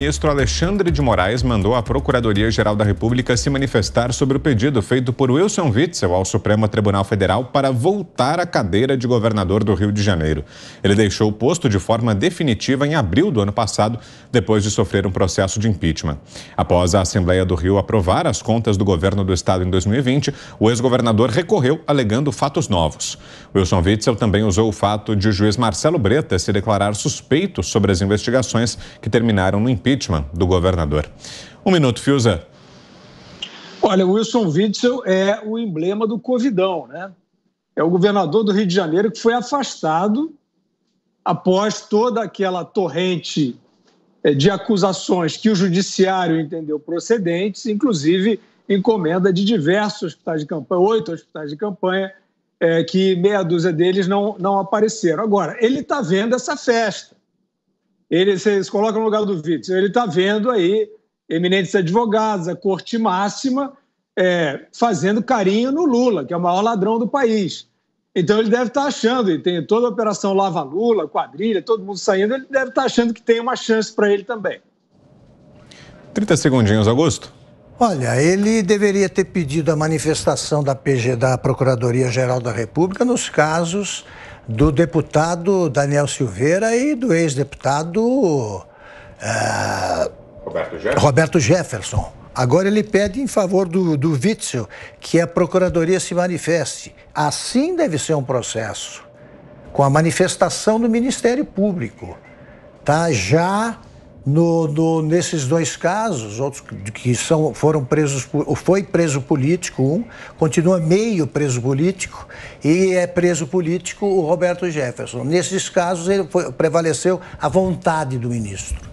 ministro Alexandre de Moraes mandou a Procuradoria-Geral da República se manifestar sobre o pedido feito por Wilson Witzel ao Supremo Tribunal Federal para voltar à cadeira de governador do Rio de Janeiro. Ele deixou o posto de forma definitiva em abril do ano passado, depois de sofrer um processo de impeachment. Após a Assembleia do Rio aprovar as contas do governo do estado em 2020, o ex-governador recorreu alegando fatos novos. Wilson Witzel também usou o fato de o juiz Marcelo Breta se declarar suspeito sobre as investigações que terminaram no impeachment impeachment do governador. Um minuto, Fiuza. Olha, o Wilson Witzel é o emblema do Covidão, né? É o governador do Rio de Janeiro que foi afastado após toda aquela torrente eh, de acusações que o judiciário entendeu procedentes, inclusive encomenda de diversos hospitais de campanha, oito hospitais de campanha, é, que meia dúzia deles não, não apareceram. Agora, ele está vendo essa festa. Ele, vocês colocam no lugar do Witzel, ele está vendo aí eminentes advogados, a corte máxima, é, fazendo carinho no Lula, que é o maior ladrão do país. Então ele deve estar tá achando, e tem toda a operação Lava Lula, quadrilha, todo mundo saindo, ele deve estar tá achando que tem uma chance para ele também. 30 segundinhos, Augusto. Olha, ele deveria ter pedido a manifestação da PG da Procuradoria-Geral da República nos casos do deputado Daniel Silveira e do ex-deputado uh, Roberto, Roberto, Jefferson. Agora ele pede em favor do, do Witzel que a Procuradoria se manifeste. Assim deve ser um processo, com a manifestação do Ministério Público. Tá? Já no, no, nesses dois casos, outros que são, foram presos, foi preso político um, continua meio preso político e é preso político o Roberto Jefferson. Nesses casos, ele foi, prevaleceu a vontade do ministro.